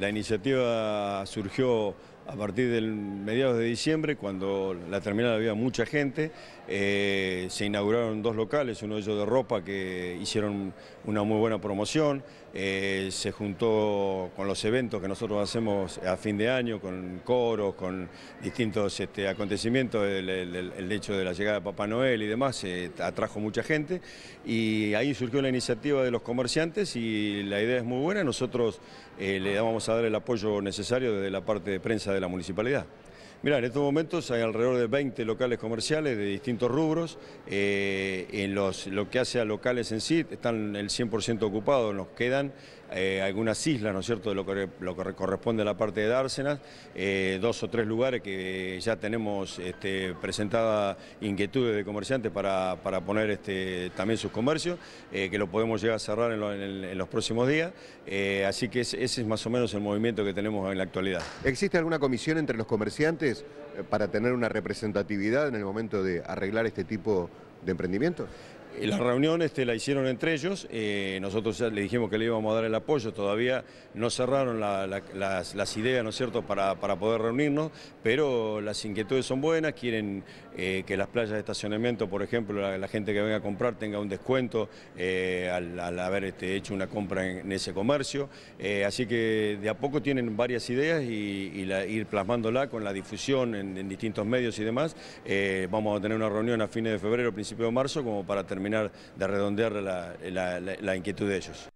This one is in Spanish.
la iniciativa surgió a partir del mediados de diciembre, cuando la terminal había mucha gente, eh, se inauguraron dos locales, uno de ellos de ropa que hicieron una muy buena promoción, eh, se juntó con los eventos que nosotros hacemos a fin de año, con coros, con distintos este, acontecimientos, el, hecho de la llegada de Papá Noel y demás, atrajo mucha gente y ahí surgió la iniciativa de los comerciantes y la idea es muy buena, nosotros eh, le vamos a dar el apoyo necesario desde la parte de prensa de la municipalidad. Mirá, en estos momentos hay alrededor de 20 locales comerciales de distintos rubros. Eh, en los, lo que hace a locales en sí, están el 100% ocupados, nos quedan eh, algunas islas, ¿no es cierto?, de lo que, lo corresponde a la parte de Dársenas, eh, dos o tres lugares que ya tenemos este, presentadas inquietudes de comerciantes para, para poner este, también sus comercios, que lo podemos llegar a cerrar en, los próximos días. así que ese, es más o menos el movimiento que tenemos en la actualidad. ¿Existe alguna comisión entre los comerciantes eh, para tener una representatividad en el momento de arreglar este tipo de emprendimiento? Eh, la reunión la hicieron entre ellos, eh, nosotros ya le dijimos que le íbamos a dar el apoyo, todavía no cerraron las, ideas, ¿no cierto?, para, para, poder reunirnos, pero las inquietudes son buenas, quieren eh, que las playas de estacionamiento, por ejemplo, la, gente que venga a comprar tenga un descuento al, haber este, hecho una compra en, ese comercio, así que de a poco tienen varias ideas y, ir plasmándola con la difusión en, en distintos medios y demás. vamos a tener una reunión a fines de febrero, principio de marzo, como para terminar de redondear la inquietud de ellos.